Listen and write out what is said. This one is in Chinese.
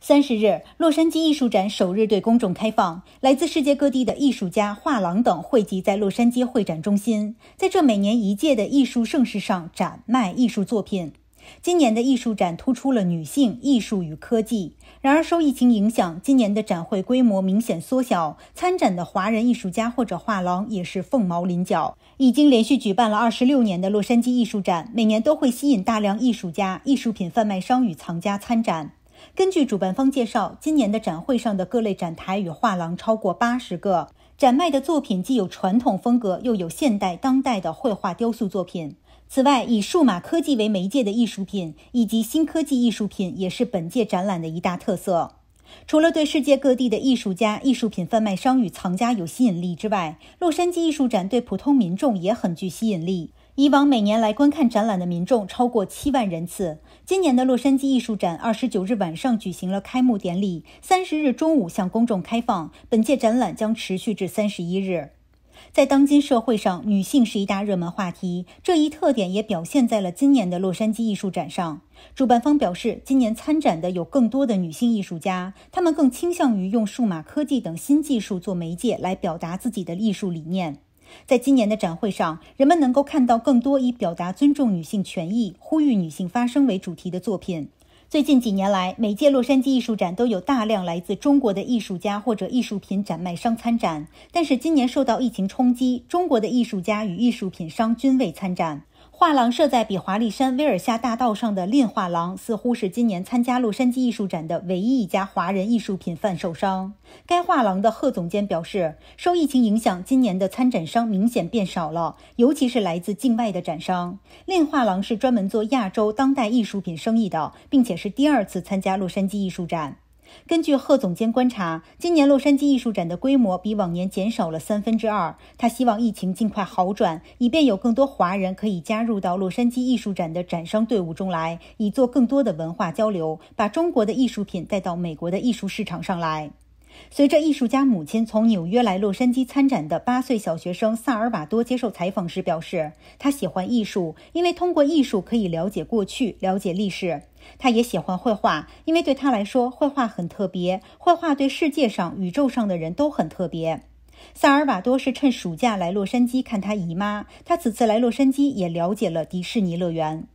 三十日，洛杉矶艺术展首日对公众开放。来自世界各地的艺术家、画廊等汇集在洛杉矶会展中心，在这每年一届的艺术盛事上展卖艺术作品。今年的艺术展突出了女性艺术与科技。然而，受疫情影响，今年的展会规模明显缩小，参展的华人艺术家或者画廊也是凤毛麟角。已经连续举办了二十六年的洛杉矶艺术展，每年都会吸引大量艺术家、艺术品贩卖商与藏家参展。根据主办方介绍，今年的展会上的各类展台与画廊超过八十个，展卖的作品既有传统风格，又有现代当代的绘画、雕塑作品。此外，以数码科技为媒介的艺术品以及新科技艺术品也是本届展览的一大特色。除了对世界各地的艺术家、艺术品贩卖商与藏家有吸引力之外，洛杉矶艺术展对普通民众也很具吸引力。以往每年来观看展览的民众超过七万人次。今年的洛杉矶艺术展二十九日晚上举行了开幕典礼，三十日中午向公众开放。本届展览将持续至三十一日。在当今社会上，女性是一大热门话题，这一特点也表现在了今年的洛杉矶艺术展上。主办方表示，今年参展的有更多的女性艺术家，她们更倾向于用数码科技等新技术做媒介来表达自己的艺术理念。在今年的展会上，人们能够看到更多以表达尊重女性权益、呼吁女性发声为主题的作品。最近几年来，每届洛杉矶艺术展都有大量来自中国的艺术家或者艺术品展卖商参展，但是今年受到疫情冲击，中国的艺术家与艺术品商均未参展。画廊设在比华利山威尔夏大道上的链画廊，似乎是今年参加洛杉矶艺术展的唯一一家华人艺术品贩售商。该画廊的贺总监表示，受疫情影响，今年的参展商明显变少了，尤其是来自境外的展商。链画廊是专门做亚洲当代艺术品生意的，并且是第二次参加洛杉矶艺术展。根据贺总监观察，今年洛杉矶艺术展的规模比往年减少了三分之二。他希望疫情尽快好转，以便有更多华人可以加入到洛杉矶艺术展的展商队伍中来，以做更多的文化交流，把中国的艺术品带到美国的艺术市场上来。随着艺术家母亲从纽约来洛杉矶参展的八岁小学生萨尔瓦多接受采访时表示，他喜欢艺术，因为通过艺术可以了解过去、了解历史。他也喜欢绘画，因为对他来说，绘画很特别，绘画对世界上、宇宙上的人都很特别。萨尔瓦多是趁暑假来洛杉矶看他姨妈，他此次来洛杉矶也了解了迪士尼乐园。